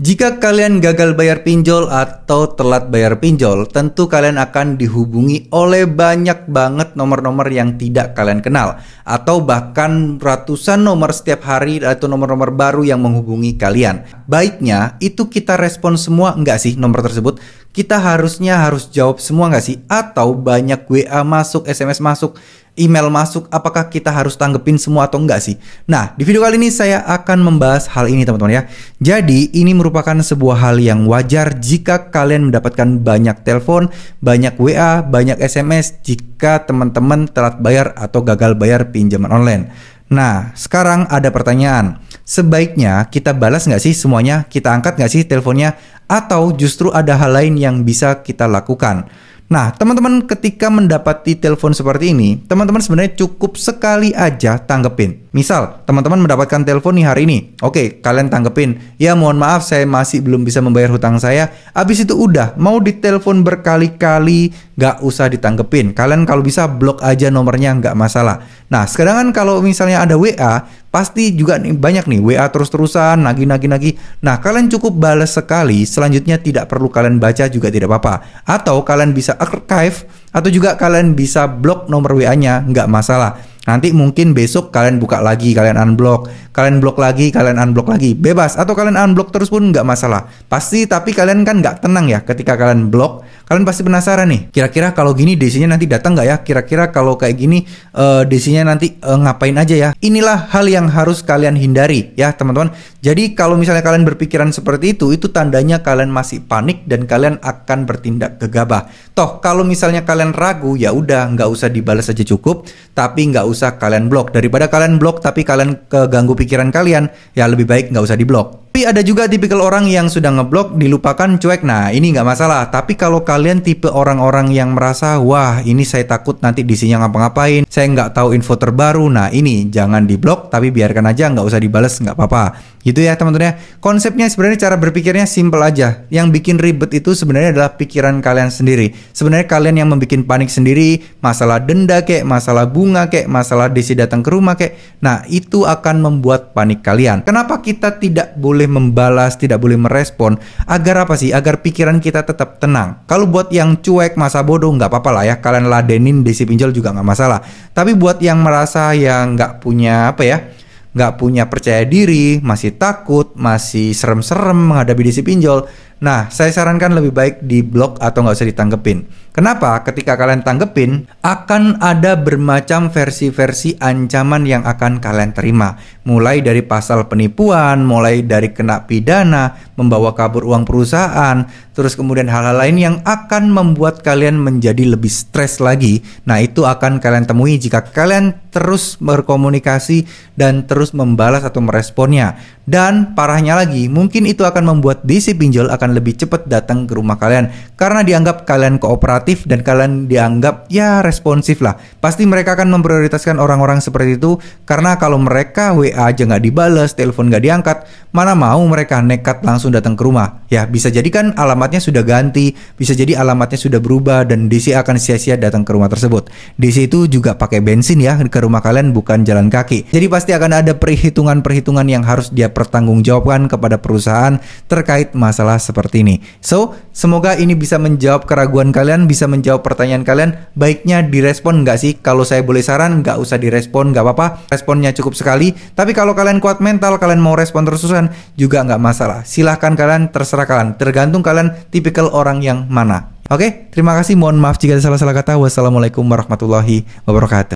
Jika kalian gagal bayar pinjol atau telat bayar pinjol, tentu kalian akan dihubungi oleh banyak banget nomor-nomor yang tidak kalian kenal, atau bahkan ratusan nomor setiap hari atau nomor-nomor baru yang menghubungi kalian. Baiknya itu kita respon semua enggak sih nomor tersebut? Kita harusnya harus jawab semua enggak sih? Atau banyak WA masuk, SMS masuk, email masuk, apakah kita harus tanggepin semua atau enggak sih? Nah, di video kali ini saya akan membahas hal ini teman-teman ya. Jadi, ini merupakan sebuah hal yang wajar jika kalian mendapatkan banyak telepon, banyak WA, banyak SMS jika teman-teman telat bayar atau gagal bayar pinjaman online. Nah, sekarang ada pertanyaan. Sebaiknya kita balas nggak sih semuanya? Kita angkat nggak sih teleponnya? Atau justru ada hal lain yang bisa kita lakukan? Nah, teman-teman ketika mendapati telepon seperti ini, teman-teman sebenarnya cukup sekali aja tanggepin. Misal, teman-teman mendapatkan telepon nih hari ini. Oke, kalian tanggepin. Ya, mohon maaf saya masih belum bisa membayar hutang saya. Abis itu udah, mau ditelepon berkali-kali, nggak usah ditanggepin. Kalian kalau bisa blok aja nomornya, nggak masalah. Nah, sekarang kan kalau misalnya ada WA, pasti juga nih, banyak nih WA terus-terusan, nagi-nagi-nagi. Nah, kalian cukup balas sekali, selanjutnya tidak perlu kalian baca juga tidak apa-apa. Atau kalian bisa archive, atau juga kalian bisa blok nomor WA-nya, nggak masalah. Nanti mungkin besok kalian buka lagi, kalian unblock, kalian blok lagi, kalian unblock lagi, bebas. Atau kalian unblock terus pun nggak masalah. Pasti tapi kalian kan nggak tenang ya ketika kalian blok Kalian pasti penasaran nih, kira-kira kalau gini desinya nanti datang nggak ya? Kira-kira kalau kayak gini uh, desinya nanti uh, ngapain aja ya? Inilah hal yang harus kalian hindari ya teman-teman. Jadi kalau misalnya kalian berpikiran seperti itu, itu tandanya kalian masih panik dan kalian akan bertindak gegabah. Toh kalau misalnya kalian ragu, ya udah nggak usah dibalas aja cukup, tapi nggak usah kalian blok. Daripada kalian blok tapi kalian keganggu pikiran kalian, ya lebih baik nggak usah diblok. Tapi ada juga tipikal orang yang sudah ngeblok dilupakan cuek. Nah, ini nggak masalah. Tapi kalau kalian tipe orang-orang yang merasa, wah ini saya takut nanti sini ngapa-ngapain, saya nggak tahu info terbaru. Nah, ini jangan diblok, tapi biarkan aja, nggak usah dibales, nggak apa-apa. Gitu ya teman-teman ya. Konsepnya sebenarnya cara berpikirnya simple aja. Yang bikin ribet itu sebenarnya adalah pikiran kalian sendiri. Sebenarnya kalian yang membuat panik sendiri, masalah denda kek, masalah bunga kek, masalah desi datang ke rumah kek. Nah, itu akan membuat panik kalian. Kenapa kita tidak boleh membalas, tidak boleh merespon. Agar apa sih? Agar pikiran kita tetap tenang. Kalau buat yang cuek, masa bodoh, nggak apa-apa lah ya. Kalian ladenin desi pinjol juga nggak masalah. Tapi buat yang merasa yang nggak punya apa ya, nggak punya percaya diri, masih takut, masih serem-serem menghadapi desi pinjol, Nah, saya sarankan lebih baik di blok atau nggak usah ditanggepin. Kenapa? Ketika kalian tanggepin, akan ada bermacam versi-versi ancaman yang akan kalian terima. Mulai dari pasal penipuan, mulai dari kena pidana, membawa kabur uang perusahaan, terus kemudian hal-hal lain yang akan membuat kalian menjadi lebih stres lagi. Nah, itu akan kalian temui jika kalian terus berkomunikasi dan terus membalas atau meresponnya. Dan parahnya lagi, mungkin itu akan membuat DC pinjol akan lebih cepat datang ke rumah kalian karena dianggap kalian kooperatif dan kalian dianggap ya responsif lah. Pasti mereka akan memprioritaskan orang-orang seperti itu karena kalau mereka WA aja nggak dibales, telepon nggak diangkat, mana mau mereka nekat langsung datang ke rumah. Ya bisa jadi kan alamatnya sudah ganti, bisa jadi alamatnya sudah berubah dan DC akan sia-sia datang ke rumah tersebut. DC itu juga pakai bensin ya ke rumah kalian bukan jalan kaki. Jadi pasti akan ada perhitungan-perhitungan yang harus dia dipertanggungjawabkan kepada perusahaan terkait masalah seperti ini. So, semoga ini bisa menjawab keraguan kalian, bisa menjawab pertanyaan kalian. Baiknya direspon nggak sih? Kalau saya boleh saran, nggak usah direspon, nggak apa-apa. Responnya cukup sekali. Tapi kalau kalian kuat mental, kalian mau respon terususan, juga nggak masalah. Silahkan kalian, terserah kalian. Tergantung kalian tipikal orang yang mana. Oke, terima kasih. Mohon maaf jika ada salah-salah kata. Wassalamualaikum warahmatullahi wabarakatuh.